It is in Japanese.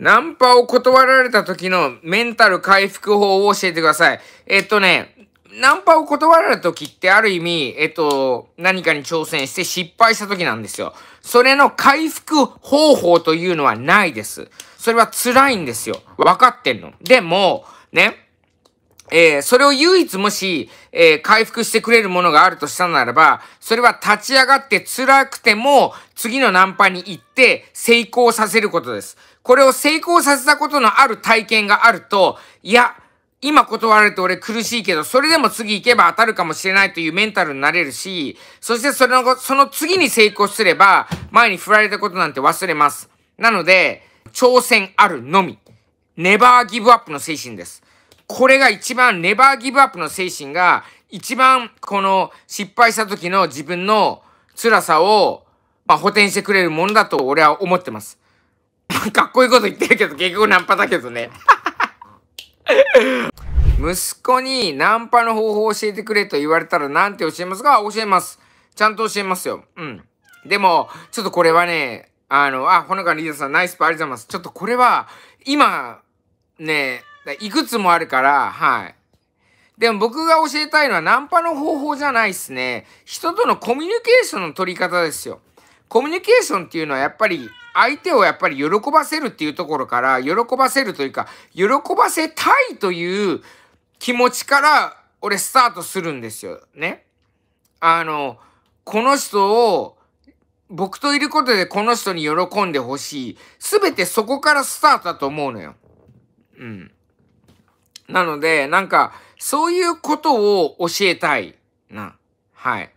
ナンパを断られた時のメンタル回復法を教えてください。えっとね、ナンパを断られた時ってある意味、えっと、何かに挑戦して失敗した時なんですよ。それの回復方法というのはないです。それは辛いんですよ。わかってんの。でも、ね、えー、それを唯一もし、えー、回復してくれるものがあるとしたならば、それは立ち上がって辛くても、次のナンパに行って成功させることです。これを成功させたことのある体験があると、いや、今断られて俺苦しいけど、それでも次行けば当たるかもしれないというメンタルになれるし、そしてそのその次に成功すれば、前に振られたことなんて忘れます。なので、挑戦あるのみ。ネバーギブアップの精神です。これが一番ネバーギブアップの精神が一番この失敗した時の自分の辛さを、まあ、補填してくれるものだと俺は思ってます。かっこいいこと言ってるけど結局ナンパだけどね。息子にナンパの方法を教えてくれと言われたら何て教えますか教えます。ちゃんと教えますよ。うん。でも、ちょっとこれはね、あの、あ、ほのかのリーダーさん、ナイスパありがとうございます。ちょっとこれは、今、ね、いくつもあるから、はい。でも僕が教えたいのはナンパの方法じゃないっすね。人とのコミュニケーションの取り方ですよ。コミュニケーションっていうのはやっぱり相手をやっぱり喜ばせるっていうところから、喜ばせるというか、喜ばせたいという気持ちから俺スタートするんですよ。ね。あの、この人を僕といることでこの人に喜んでほしい。すべてそこからスタートだと思うのよ。うん。なので、なんか、そういうことを教えたいな。はい。